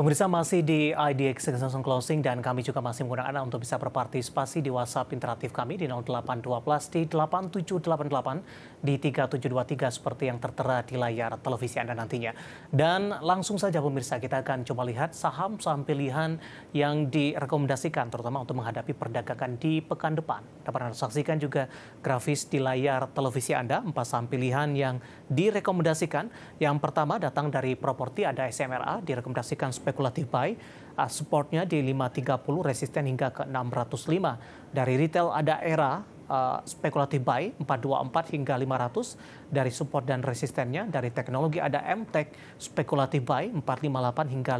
Pemirsa masih di IDX Season Closing dan kami juga masih menggunakan Anda untuk bisa berpartisipasi di WhatsApp interaktif kami di 0812 di 8788 di 3723 seperti yang tertera di layar televisi Anda nantinya. Dan langsung saja pemirsa kita akan coba lihat saham-saham pilihan yang direkomendasikan terutama untuk menghadapi perdagangan di pekan depan. Dapat Anda saksikan juga grafis di layar televisi Anda, empat saham pilihan yang direkomendasikan. Yang pertama datang dari properti ada SMRA direkomendasikan speculative buy uh, supportnya di 530 resisten hingga ke 605. Dari retail ada era Uh, speculative buy 424 hingga 500 dari support dan resistennya dari teknologi ada MTech speculative buy 458 hingga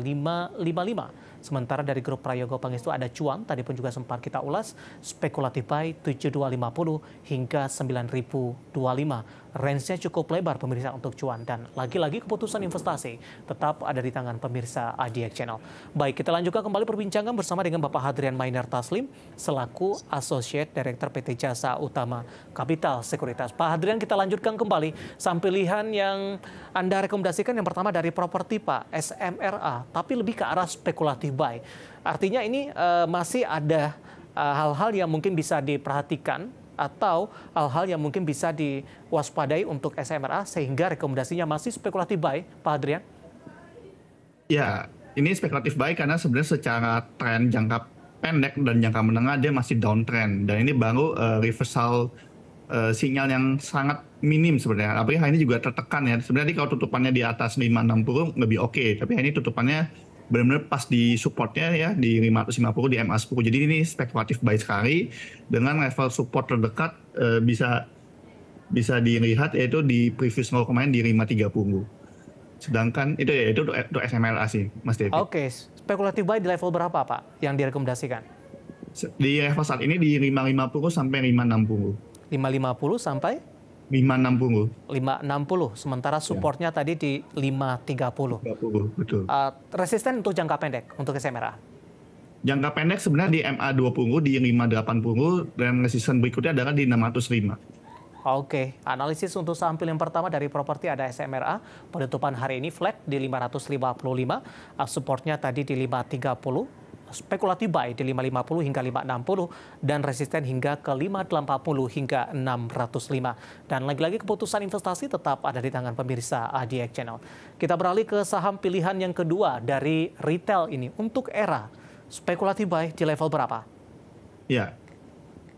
555 Sementara dari grup Prayogo Pangestu ada cuan, tadi pun juga sempat kita ulas, spekulatif buy 7250 hingga 9025. Range-nya cukup lebar pemirsa untuk cuan dan lagi-lagi keputusan investasi tetap ada di tangan pemirsa ADX Channel. Baik, kita lanjutkan kembali perbincangan bersama dengan Bapak Hadrian Mainer Taslim selaku Associate Director PT Jasa Utama Kapital Sekuritas. Pak Hadrian, kita lanjutkan kembali sampai pilihan yang Anda rekomendasikan yang pertama dari properti Pak SMRA, tapi lebih ke arah spekulatif Buy, Artinya ini uh, masih ada eh, hal-hal uh, yang mungkin bisa diperhatikan atau hal-hal yang mungkin bisa diwaspadai untuk SMRA sehingga rekomendasinya masih spekulatif Buy, Pak Adrian? Ya, ini spekulatif Buy karena sebenarnya secara tren jangka pendek dan jangka menengah dia masih downtrend dan ini baru uh, reversal uh, sinyal yang sangat minim sebenarnya. Apalagi hari ini juga tertekan ya. Sebenarnya kalau tutupannya di atas 560 lebih oke, okay. tapi hari ini tutupannya benar-benar pas di supportnya ya di 550 di MA 10 jadi ini spekulatif baik sekali dengan level support terdekat e, bisa bisa dilihat yaitu di previous low kemarin di 530 sedangkan itu ya itu untuk SMLA sih Mas David. Oke, okay. spekulatif buy di level berapa Pak yang direkomendasikan? Di level saat ini di 550 sampai 560. 550 sampai 560. 560. Sementara iya. supportnya ya. tadi di 530. 30, betul. Uh, resisten untuk jangka pendek untuk SMRA. Jangka pendek sebenarnya di MA20 di 580 dan resisten berikutnya adalah di 605. Oke, analisis untuk saham pilihan pertama dari properti ada SMRA. Penutupan hari ini flat di 555, eh, supportnya tadi di 530, spekulatif buy di 550 hingga 560 dan resisten hingga ke 580 hingga 605. Dan lagi-lagi keputusan investasi tetap ada di tangan pemirsa ADX Channel. Kita beralih ke saham pilihan yang kedua dari retail ini untuk era spekulatif buy di level berapa? Ya,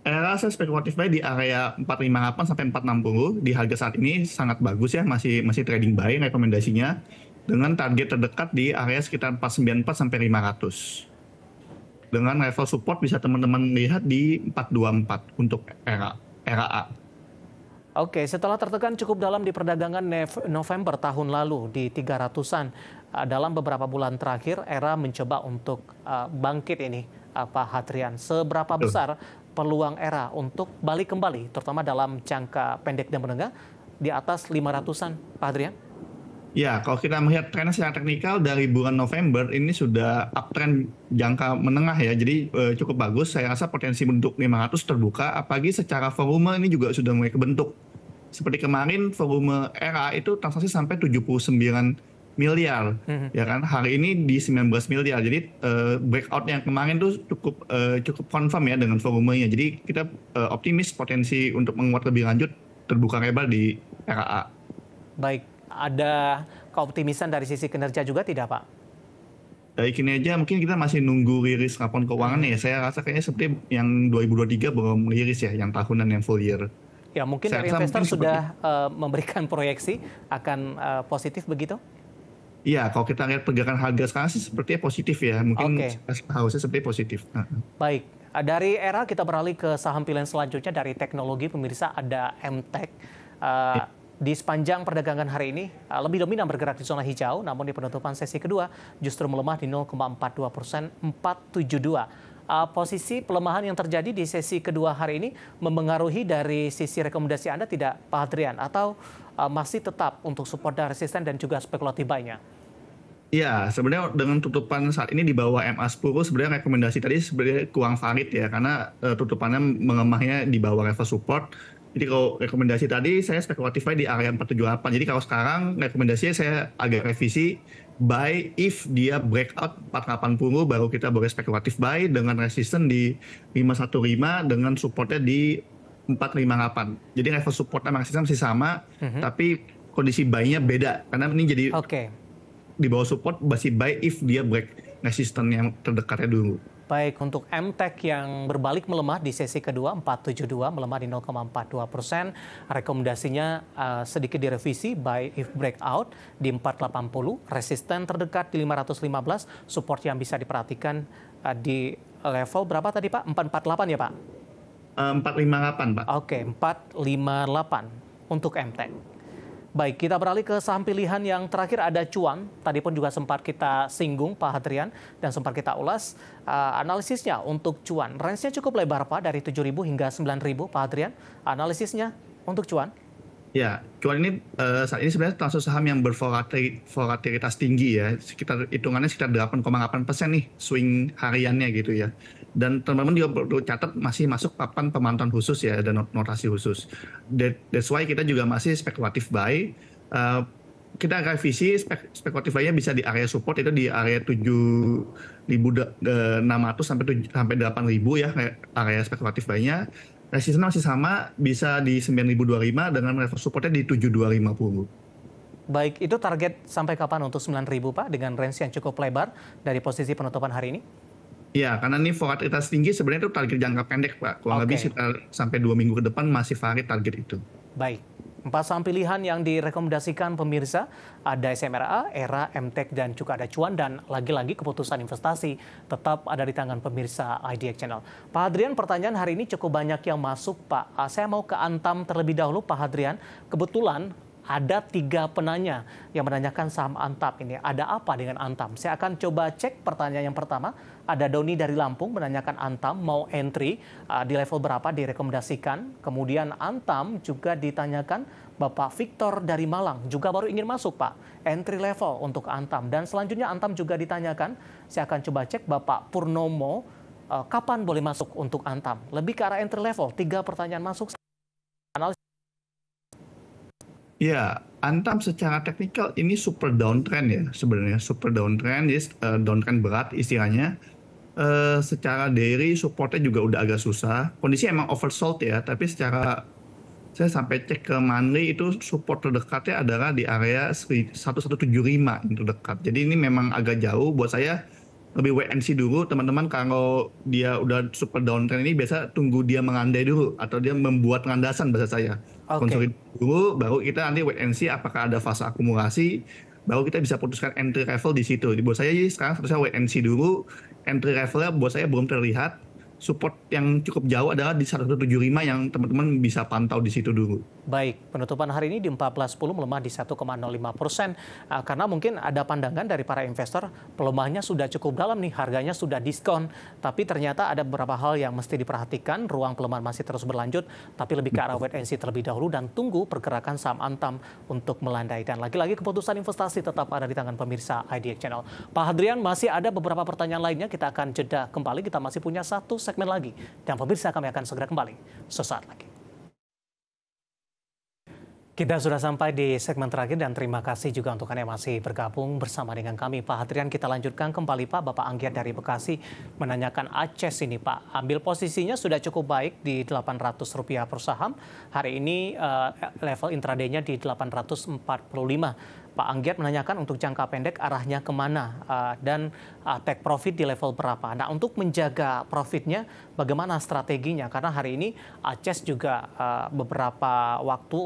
era saya spekulatif buy di area 458 sampai 460 di harga saat ini sangat bagus ya masih masih trading buy rekomendasinya dengan target terdekat di area sekitar 494 sampai 500 dengan level support bisa teman-teman lihat di 424 untuk era era A. Oke, setelah tertekan cukup dalam di perdagangan November tahun lalu di 300-an, eh, dalam beberapa bulan terakhir era mencoba untuk eh, bangkit ini, eh, Pak Hatrian. Seberapa besar peluang era untuk balik kembali, terutama dalam jangka pendek dan menengah, di atas 500-an, Pak Hatrian? Ya, kalau kita melihat tren secara teknikal dari bulan November ini sudah uptrend jangka menengah ya. Jadi e, cukup bagus. Saya rasa potensi bentuk 500 terbuka apalagi secara volume ini juga sudah mulai kebentuk. Seperti kemarin volume era itu transaksi sampai 79 miliar mm-hmm. ya kan. Hari ini di 19 miliar. Jadi e, breakout yang kemarin itu cukup e, cukup confirm ya dengan volumenya. Jadi kita e, optimis potensi untuk menguat lebih lanjut terbuka lebar di RAA. Baik, ada keoptimisan dari sisi kinerja juga tidak Pak? Dari kinerja mungkin kita masih nunggu rilis laporan keuangan ya. Saya rasa kayaknya seperti yang 2023 belum rilis ya, yang tahunan yang full year. Ya mungkin saya dari investor mungkin sudah seperti... Eh, memberikan proyeksi akan eh, positif begitu? Iya, kalau kita lihat pergerakan harga sekarang sih sepertinya positif ya. Mungkin okay. harusnya seperti positif. Nah, nah. Baik. Dari era kita beralih ke saham pilihan selanjutnya dari teknologi, pemirsa ada MTech. Uh, eh, ya di sepanjang perdagangan hari ini, eh, lebih dominan bergerak di zona hijau, namun di penutupan sesi kedua justru melemah di 0,42 persen 472 eh, posisi pelemahan yang terjadi di sesi kedua hari ini memengaruhi dari sisi rekomendasi Anda tidak, Pak Hadrian, atau eh, masih tetap untuk support dan resisten dan juga spekulatif banyak? Ya, sebenarnya dengan tutupan saat ini di bawah MA10 sebenarnya rekomendasi tadi sebenarnya kurang valid ya karena uh, tutupannya mengemahnya di bawah level support jadi kalau rekomendasi tadi saya spekulatif di area 478. Jadi kalau sekarang rekomendasinya saya agak revisi buy if dia breakout 480 baru kita boleh spekulatif buy dengan resisten di 515 dengan supportnya di 458. Jadi level support sama masih sama mm -hmm. tapi kondisi buy-nya beda karena ini jadi okay. di bawah support masih buy if dia break resisten yang terdekatnya dulu. Baik, untuk MTEK yang berbalik melemah di sesi kedua 472 melemah di 0,42 persen. Rekomendasinya uh, sedikit direvisi by if breakout di 480, resisten terdekat di 515, support yang bisa diperhatikan uh, di level berapa tadi Pak? 448 ya Pak? 458 eh, Pak. Oke, okay, 458 untuk MTEK. Baik, kita beralih ke saham pilihan yang terakhir ada cuan. Tadi pun juga sempat kita singgung Pak Hadrian dan sempat kita ulas uh, analisisnya untuk cuan. Range-nya cukup lebar Pak dari 7.000 hingga 9.000 Pak Hadrian. Analisisnya untuk cuan. Ya, cuan ini uh, saat ini sebenarnya termasuk saham yang bervolatilitas tinggi ya. Sekitar hitungannya sekitar 8,8 persen nih swing hariannya gitu ya. Dan teman-teman juga perlu catat masih masuk papan pemantauan khusus ya dan notasi khusus. That, that's why kita juga masih spekulatif buy. Uh, kita akan revisi spek, spekulatif bisa di area support itu di area 7.600 eh, sampai 7, sampai 8.000 ya area spekulatif buy-nya resistance masih sama bisa di 9025 dengan level supportnya di 7250. Baik, itu target sampai kapan untuk 9000 Pak dengan range yang cukup lebar dari posisi penutupan hari ini? Ya, karena ini volatilitas tinggi sebenarnya itu target jangka pendek Pak. Kurang okay. lebih sampai dua minggu ke depan masih valid target itu. Baik. Empat saham pilihan yang direkomendasikan pemirsa ada SMRA, ERA, MTEK, dan juga ada cuan. Dan lagi-lagi keputusan investasi tetap ada di tangan pemirsa IDX Channel. Pak Hadrian, pertanyaan hari ini cukup banyak yang masuk, Pak. Ah, saya mau ke Antam terlebih dahulu, Pak Hadrian. Kebetulan ada tiga penanya yang menanyakan saham Antam ini. Ada apa dengan Antam? Saya akan coba cek pertanyaan yang pertama. Ada Doni dari Lampung menanyakan Antam mau entry uh, di level berapa direkomendasikan. Kemudian Antam juga ditanyakan Bapak Victor dari Malang juga baru ingin masuk Pak. Entry level untuk Antam. Dan selanjutnya Antam juga ditanyakan. Saya akan coba cek Bapak Purnomo uh, kapan boleh masuk untuk Antam. Lebih ke arah entry level. Tiga pertanyaan masuk. Ya, Antam secara teknikal ini super downtrend ya sebenarnya super downtrend, jadi eh, downtrend berat istilahnya. Uh, secara daily supportnya juga udah agak susah. Kondisi emang oversold ya, tapi secara saya sampai cek ke monthly itu support terdekatnya adalah di area 1175 itu dekat. Jadi ini memang agak jauh buat saya lebih WNC dulu teman-teman kalau dia udah super downtrend ini biasa tunggu dia mengandai dulu atau dia membuat landasan bahasa saya Okay. Konsolidasi dulu, baru kita nanti wait and see apakah ada fase akumulasi, baru kita bisa putuskan entry level di situ. Di Buat saya sekarang seharusnya wait and see dulu, entry levelnya buat saya belum terlihat, support yang cukup jauh adalah di 175 yang teman-teman bisa pantau di situ dulu. Baik, penutupan hari ini di 14.10 melemah di 1,05 persen ah, karena mungkin ada pandangan dari para investor pelemahnya sudah cukup dalam nih, harganya sudah diskon. Tapi ternyata ada beberapa hal yang mesti diperhatikan, ruang pelemahan masih terus berlanjut, tapi lebih ke arah wait and see terlebih dahulu dan tunggu pergerakan saham Antam untuk melandai. Dan lagi-lagi keputusan investasi tetap ada di tangan pemirsa IDX Channel. Pak Hadrian, masih ada beberapa pertanyaan lainnya, kita akan jeda kembali, kita masih punya satu segmen lagi. Dan pemirsa kami akan segera kembali sesaat lagi. Kita sudah sampai di segmen terakhir dan terima kasih juga untuk Anda yang masih bergabung bersama dengan kami. Pak Hadrian, kita lanjutkan kembali Pak. Bapak Anggiat dari Bekasi menanyakan Aceh ini Pak. Ambil posisinya sudah cukup baik di Rp800 per saham. Hari ini uh, level intraday-nya di 845. Pak Anggiat menanyakan untuk jangka pendek arahnya kemana uh, dan eh, take profit di level berapa. Nah untuk menjaga profitnya bagaimana strateginya? Karena hari ini Aceh juga beberapa waktu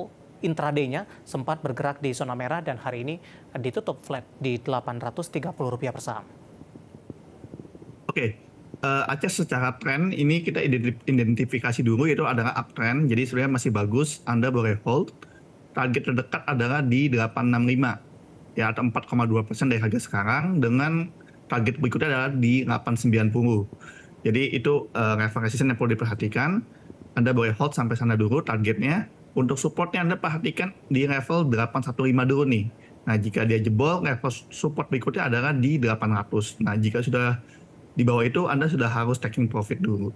intraday-nya sempat bergerak di zona merah dan hari ini ditutup flat di Rp830 per saham. Oke, uh, Aceh secara tren ini kita identifikasi dulu yaitu adalah uptrend, jadi sebenarnya masih bagus, Anda boleh hold. Target terdekat adalah di 865, ya atau 4,2 persen dari harga sekarang dengan target berikutnya adalah di 890. Jadi itu uh, referensi yang perlu diperhatikan. Anda boleh hold sampai sana dulu targetnya untuk supportnya Anda perhatikan di level 815 dulu nih. Nah, jika dia jebol, level support berikutnya adalah di 800. Nah, jika sudah di bawah itu, Anda sudah harus taking profit dulu.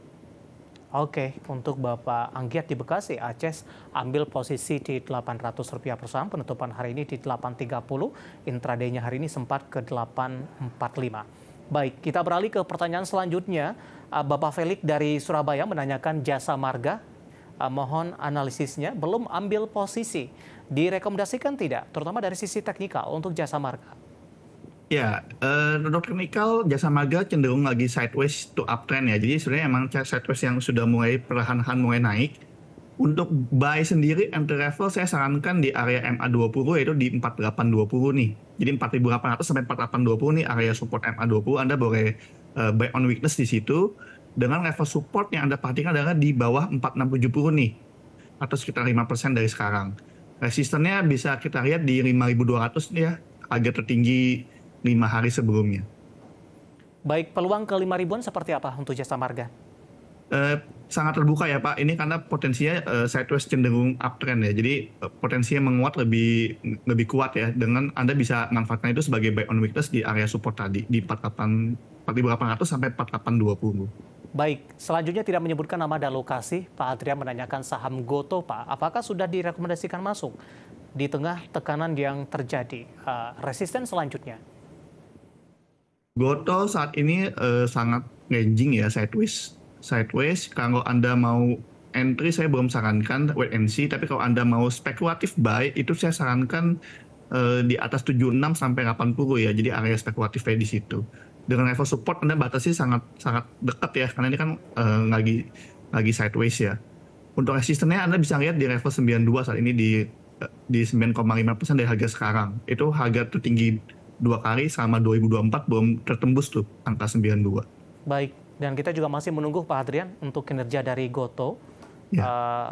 Oke, untuk Bapak Anggiat di Bekasi, Aceh ambil posisi di Rp800 per saham penutupan hari ini di 830, intraday hari ini sempat ke 845. Baik, kita beralih ke pertanyaan selanjutnya. Ah, Bapak Felix dari Surabaya menanyakan jasa marga Ah, mohon analisisnya belum ambil posisi. Direkomendasikan tidak, terutama dari sisi teknikal untuk jasa marga? Ya, uh, eh, untuk teknikal jasa marga cenderung lagi sideways to uptrend ya. Jadi sebenarnya emang sideways yang sudah mulai perlahan-lahan mulai naik. Untuk buy sendiri entry level saya sarankan di area MA20 yaitu di 4820 nih. Jadi 4800 sampai 4820 nih area support MA20 Anda boleh uh, buy on weakness di situ dengan level support yang Anda perhatikan adalah di bawah 4670 nih atau sekitar 5% dari sekarang. Resistennya bisa kita lihat di 5200 ya, agak tertinggi lima hari sebelumnya. Baik, peluang ke 5 ribuan seperti apa untuk jasa marga? Eh, sangat terbuka ya Pak. Ini karena potensinya eh, sideways cenderung uptrend ya. Jadi eh, potensinya menguat lebih lebih kuat ya. Dengan Anda bisa manfaatkan itu sebagai buy on weakness di area support tadi di 48 4800 sampai 4820. Baik, selanjutnya tidak menyebutkan nama dan lokasi, Pak Adrian menanyakan saham Goto, Pak. Apakah sudah direkomendasikan masuk di tengah tekanan yang terjadi? Uh, resisten selanjutnya. Goto saat ini uh, sangat ranging ya, sideways. Sideways, kalau Anda mau entry saya belum sarankan wait and see, tapi kalau Anda mau spekulatif buy, itu saya sarankan uh, di atas 76 sampai 80 ya, jadi area spekulatifnya di situ dengan level support Anda batasnya sangat sangat dekat ya karena ini kan uh, lagi lagi sideways ya. Untuk resistennya Anda bisa lihat di level 92 saat ini di di 9,5% dari harga sekarang. Itu harga tertinggi dua kali selama 2024 belum tertembus tuh angka 92. Baik, dan kita juga masih menunggu Pak Adrian untuk kinerja dari Goto. Ya. Uh,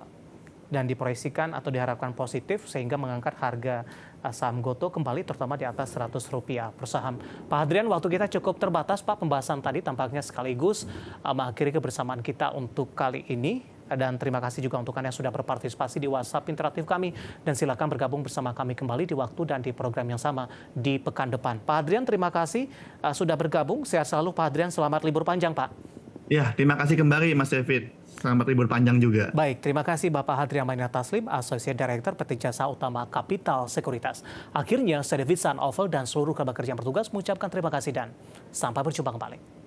dan diproyeksikan atau diharapkan positif sehingga mengangkat harga eh, saham Goto kembali terutama di atas seratus rupiah per saham. Pak Adrian, waktu kita cukup terbatas Pak pembahasan tadi tampaknya sekaligus uh, mengakhiri kebersamaan kita untuk kali ini dan terima kasih juga untuk Anda yang sudah berpartisipasi di WhatsApp interaktif kami dan silakan bergabung bersama kami kembali di waktu dan di program yang sama di pekan depan. Pak Adrian terima kasih eh, sudah bergabung. Sehat selalu Pak Adrian, selamat libur panjang Pak. Ya, terima kasih kembali Mas David. Selamat libur panjang juga. Baik, terima kasih Bapak Hadriamannya Taslim, Associate Director PT Jasa Utama Kapital Sekuritas. Akhirnya, saya David Sanovel dan seluruh kabar kerja yang bertugas mengucapkan terima kasih dan sampai berjumpa kembali.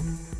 Thank you